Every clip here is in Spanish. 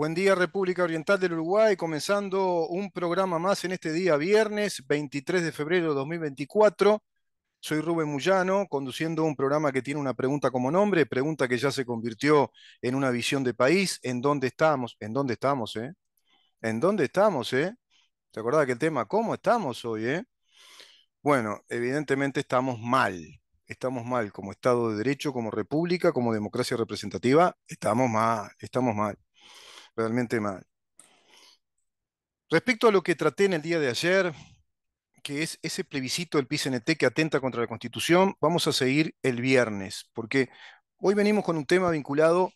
Buen día República Oriental del Uruguay, comenzando un programa más en este día viernes 23 de febrero de 2024. Soy Rubén Mullano, conduciendo un programa que tiene una pregunta como nombre, pregunta que ya se convirtió en una visión de país, en dónde estamos, en dónde estamos, ¿eh? ¿En dónde estamos, eh? ¿Te acordás que el tema, cómo estamos hoy, eh? Bueno, evidentemente estamos mal, estamos mal como Estado de Derecho, como República, como democracia representativa, estamos mal, estamos mal realmente mal. Respecto a lo que traté en el día de ayer, que es ese plebiscito del PCNT que atenta contra la Constitución, vamos a seguir el viernes, porque hoy venimos con un tema vinculado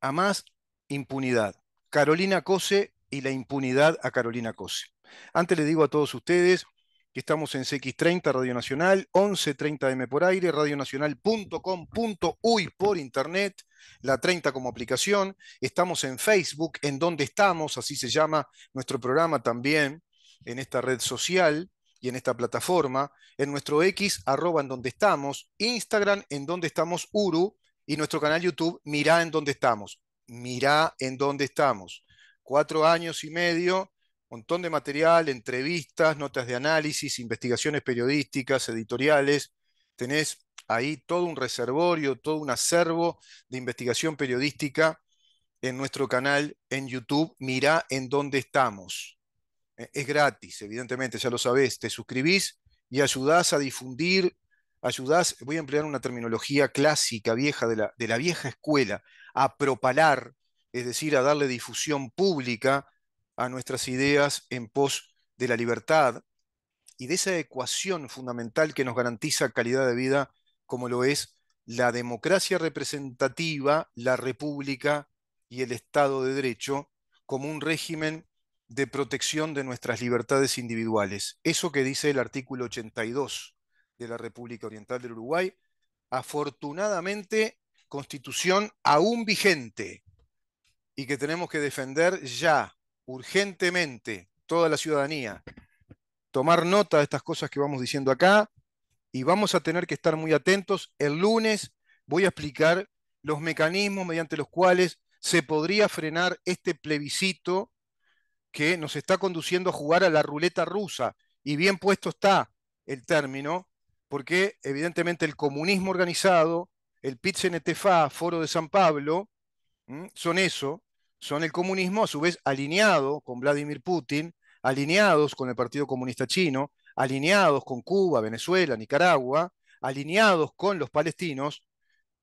a más impunidad. Carolina Cose y la impunidad a Carolina Cose. Antes le digo a todos ustedes que estamos en CX30 Radio Nacional, 1130M por aire, radionacional.com.uy por internet, la 30 como aplicación. Estamos en Facebook, en donde estamos, así se llama nuestro programa también, en esta red social y en esta plataforma, en nuestro X, arroba en donde estamos, Instagram, en donde estamos, Uru, y nuestro canal YouTube, Mirá en donde estamos. Mirá en donde estamos. Cuatro años y medio montón de material, entrevistas, notas de análisis, investigaciones periodísticas, editoriales. Tenés ahí todo un reservorio, todo un acervo de investigación periodística en nuestro canal en YouTube. Mirá en dónde estamos. E, es gratis, evidentemente, ya lo sabés. Te suscribís y ayudás a difundir, ayudás, voy a emplear una terminología clásica, vieja, de la, de la vieja escuela, a propalar, es decir, a darle difusión pública a nuestras ideas en pos de la libertad y de esa ecuación fundamental que nos garantiza calidad de vida como lo es la democracia representativa, la república y el Estado de Derecho como un régimen de protección de nuestras libertades individuales. Eso que dice el artículo 82 de la República Oriental del Uruguay, afortunadamente constitución aún vigente y que tenemos que defender ya urgentemente toda la ciudadanía tomar nota de estas cosas que vamos diciendo acá y vamos a tener que estar muy atentos. El lunes voy a explicar los mecanismos mediante los cuales se podría frenar este plebiscito que nos está conduciendo a jugar a la ruleta rusa. Y bien puesto está el término, porque evidentemente el comunismo organizado, el PITCNTFA, Foro de San Pablo, son eso, son el comunismo a su vez alineado con Vladimir Putin, alineados con el Partido Comunista Chino, alineados con Cuba, Venezuela, Nicaragua, alineados con los palestinos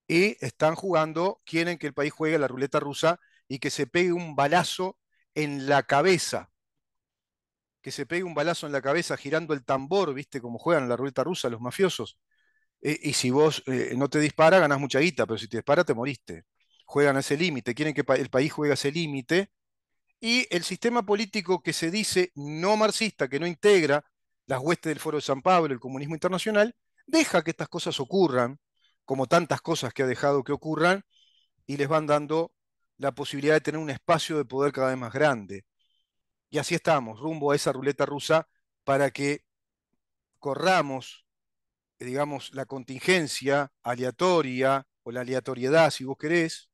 y están jugando, quieren que el país juegue la ruleta rusa y que se pegue un balazo en la cabeza. Que se pegue un balazo en la cabeza girando el tambor, ¿viste? cómo juegan la ruleta rusa los mafiosos. Eh, y si vos eh, no te dispara, ganás mucha guita, pero si te dispara, te moriste juegan a ese límite, quieren que el país juegue a ese límite, y el sistema político que se dice no marxista, que no integra las huestes del Foro de San Pablo, el comunismo internacional, deja que estas cosas ocurran, como tantas cosas que ha dejado que ocurran, y les van dando la posibilidad de tener un espacio de poder cada vez más grande. Y así estamos, rumbo a esa ruleta rusa para que corramos, eh, digamos, la contingencia aleatoria o la aleatoriedad, si vos querés,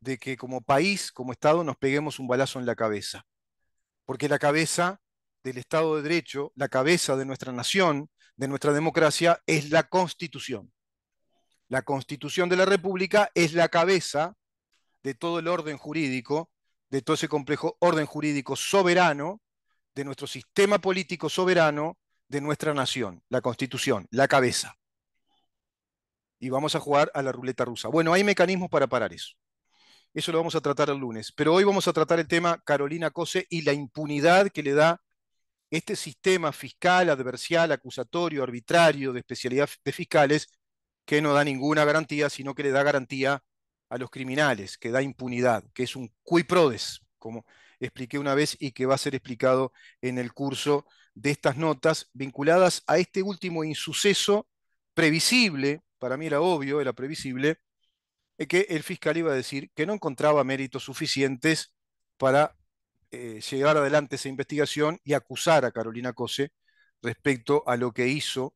de que como país, como Estado, nos peguemos un balazo en la cabeza. Porque la cabeza del Estado de Derecho, la cabeza de nuestra nación, de nuestra democracia, es la Constitución. La Constitución de la República es la cabeza de todo el orden jurídico, de todo ese complejo orden jurídico soberano, de nuestro sistema político soberano, de nuestra nación, la Constitución, la cabeza. Y vamos a jugar a la ruleta rusa. Bueno, hay mecanismos para parar eso. Eso lo vamos a tratar el lunes. Pero hoy vamos a tratar el tema Carolina Cose y la impunidad que le da este sistema fiscal, adversial, acusatorio, arbitrario de especialidad de fiscales que no da ninguna garantía, sino que le da garantía a los criminales, que da impunidad, que es un cui prodes, como expliqué una vez y que va a ser explicado en el curso de estas notas vinculadas a este último insuceso previsible, para mí era obvio, era previsible, eh, que el fiscal iba a decir que no encontraba méritos suficientes para eh, llevar adelante esa investigación y acusar a Carolina Cose respecto a lo que hizo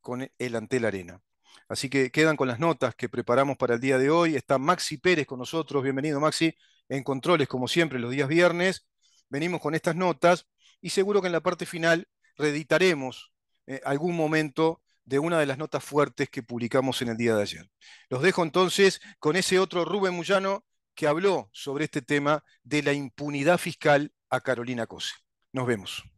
con e-, el Antel Arena. Así que quedan con las notas que preparamos para el día de hoy. Está Maxi Pérez con nosotros. Bienvenido, Maxi, en Controles, como siempre, los días viernes. Venimos con estas notas y seguro que en la parte final reeditaremos eh, algún momento de una de las notas fuertes que publicamos en el día de ayer. Los dejo entonces con ese otro Rubén Mullano que habló sobre este tema de la impunidad fiscal a Carolina Cose. Nos vemos.